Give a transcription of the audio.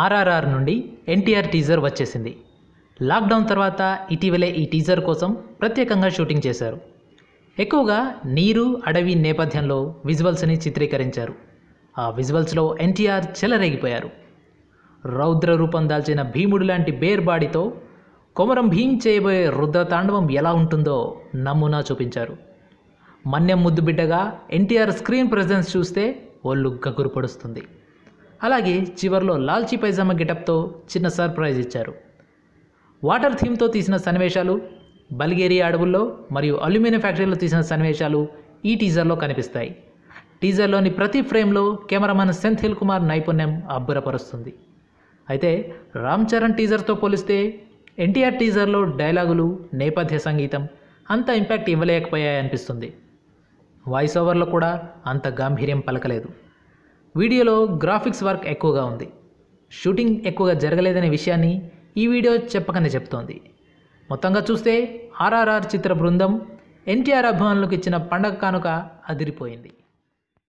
ఆర్ఆర్ఆర్ నుండి ఎన్టీఆర్ టీజర్ వచ్చేసింది లాక్డౌన్ తర్వాత ఇటీవలే ఈ టీజర్ కోసం ప్రత్యేకంగా షూటింగ్ చేశారు ఎక్కువగా నీరు అడవి నేపథ్యంలో విజువల్స్ని చిత్రీకరించారు ఆ విజువల్స్లో ఎన్టీఆర్ చెలరేగిపోయారు రౌద్ర రూపం దాల్చిన భీముడు లాంటి బేర్ బాడీతో కొమరం భీం చేయబోయే రుద్రతాండవం ఎలా ఉంటుందో నమూనా చూపించారు మన్యం ముద్దుబిడ్డగా ఎన్టీఆర్ స్క్రీన్ ప్రజెన్స్ చూస్తే ఒళ్ళు గగురు పడుస్తుంది అలాగే చివరిలో లాల్చీ పైజామ గెటప్తో చిన్న సర్ప్రైజ్ ఇచ్చారు వాటర్ థీమ్తో తీసిన సన్నివేశాలు బల్గేరియా అడవుల్లో మరియు అల్యూమినియం ఫ్యాక్టరీలో తీసిన సన్నివేశాలు ఈ టీజర్లో కనిపిస్తాయి టీజర్లోని ప్రతి ఫ్రేమ్లో కెమెరామన్ సెంథిల్ కుమార్ నైపుణ్యం అబ్బురపరుస్తుంది అయితే రామ్ చరణ్ టీజర్తో పోలిస్తే ఎన్టీఆర్ టీజర్లో డైలాగులు నేపథ్య సంగీతం అంత ఇంపాక్ట్ ఇవ్వలేకపోయాయనిపిస్తుంది వాయిస్ ఓవర్లో కూడా అంత గాంభీర్యం పలకలేదు వీడియోలో గ్రాఫిక్స్ వర్క్ ఎక్కువగా ఉంది షూటింగ్ ఎక్కువగా జరగలేదనే విషయాన్ని ఈ వీడియో చెప్పకనే చెప్తోంది మొత్తంగా చూస్తే ఆర్ఆర్ఆర్ చిత్ర బృందం ఎన్టీఆర్ అభిమానులకు ఇచ్చిన పండగ కానుక అదిరిపోయింది